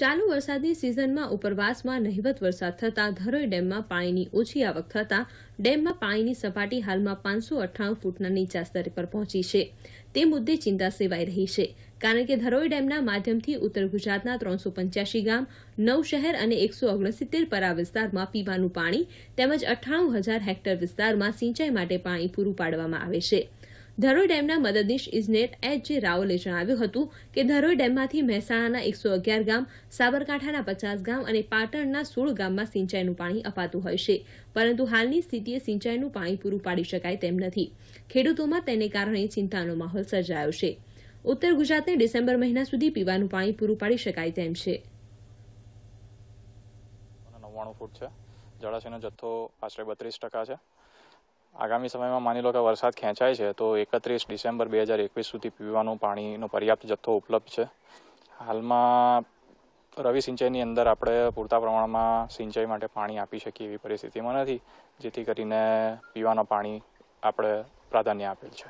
ચાલુ વરસાદની સિઝનમાં ઉપરવાસમાં નહિવત વરસાદ થતાં ધરોઈ ડેમમાં પાણીની ઓછી આવક થતાં ડેમમાં પાણીની સપાટી હાલમાં પાંચસો અઠ્ઠાણું ફૂટના નીચા સ્તરે પર પહોંચી છે તે મુદ્દે ચિંતા સેવાઈ રહી છે કારણ કે ધરોઈ ડેમના માધ્યમથી ઉત્તર ગુજરાતના ત્રણસો પંચ્યાસી ગામ નવ શહેર અને એકસો ઓગણસિત્તેર પરા વિસ્તારમાં પીવાનું પાણી તેમજ અઠ્ઠાણું હજાર હેક્ટર વિસ્તારમાં સિંચાઈ માટે પાણી પૂરું પાડવામાં આવે છે ધરોઈ ડેમના મદદનીશ ઇજનેર એચ જે રાવલે જણાવ્યું હતું કે ધરોઈ ડેમમાંથી મહેસાણાના એકસો અગિયાર ગામ સાબરકાંઠાના પચાસ ગામ અને પાટણના સોળ ગામમાં સિંચાઈનું પાણી અપાતું હોય છે પરંતુ હાલની સ્થિતિએ સિંચાઈનું પાણી પૂરું પાડી શકાય તેમ નથી ખેડૂતોમાં તેને કારણે ચિંતાનો માહોલ સર્જાયો છે ઉત્તર ગુજરાતને ડિસેમ્બર મહિના સુધી પીવાનું પાણી પૂરું પાડી શકાય તેમ છે છે જળાશયનો જથ્થો આશરે બત્રીસ ટકા છે આગામી સમયમાં માની લો કે વરસાદ ખેંચાય છે તો એકત્રીસ ડિસેમ્બર બે હજાર એકવીસ સુધી પીવાનું પાણીનો પર્યાપ્ત જથ્થો ઉપલબ્ધ છે હાલમાં રવિ સિંચાઈની અંદર આપણે પૂરતા પ્રમાણમાં સિંચાઈ માટે પાણી આપી શકીએ એવી પરિસ્થિતિમાં નથી જેથી કરીને પીવાના પાણી આપણે પ્રાધાન્ય આપેલ છે